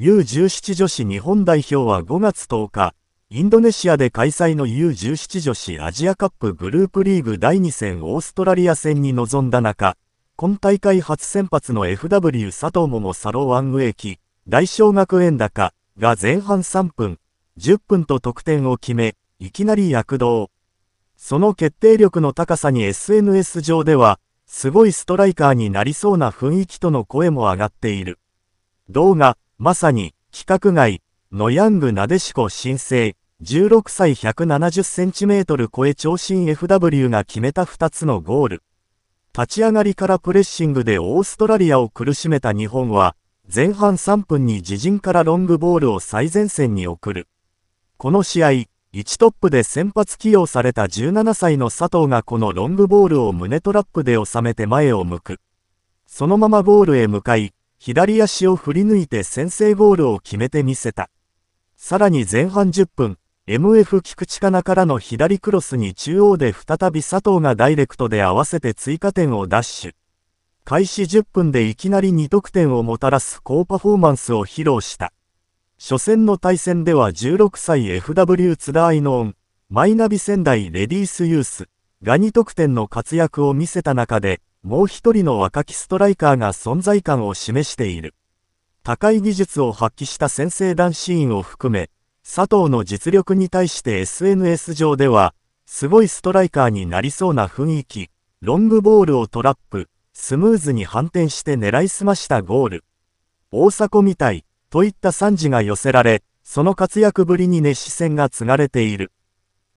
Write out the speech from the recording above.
U17 女子日本代表は5月10日、インドネシアで開催の U17 女子アジアカップグループリーグ第2戦オーストラリア戦に臨んだ中、今大会初先発の FW 佐藤桃サロワンウェキ、大小学園高が前半3分、10分と得点を決め、いきなり躍動。その決定力の高さに SNS 上では、すごいストライカーになりそうな雰囲気との声も上がっている。動画まさに、規格外、のヤングなでしこ新生、16歳1 7 0センチメートル超え長身 FW が決めた2つのゴール。立ち上がりからプレッシングでオーストラリアを苦しめた日本は、前半3分に自陣からロングボールを最前線に送る。この試合、1トップで先発起用された17歳の佐藤がこのロングボールを胸トラップで収めて前を向く。そのままゴールへ向かい、左足を振り抜いて先制ゴールを決めてみせた。さらに前半10分、MF 菊池かなからの左クロスに中央で再び佐藤がダイレクトで合わせて追加点をダッシュ。開始10分でいきなり2得点をもたらす高パフォーマンスを披露した。初戦の対戦では16歳 FW 津田愛のン、マイナビ仙台レディースユースが2得点の活躍を見せた中で、もう一人の若きストライカーが存在感を示している。高い技術を発揮した先制団シーンを含め、佐藤の実力に対して SNS 上では、すごいストライカーになりそうな雰囲気、ロングボールをトラップ、スムーズに反転して狙いすましたゴール、大迫みたい、といった賛辞が寄せられ、その活躍ぶりに熱視線が継がれている。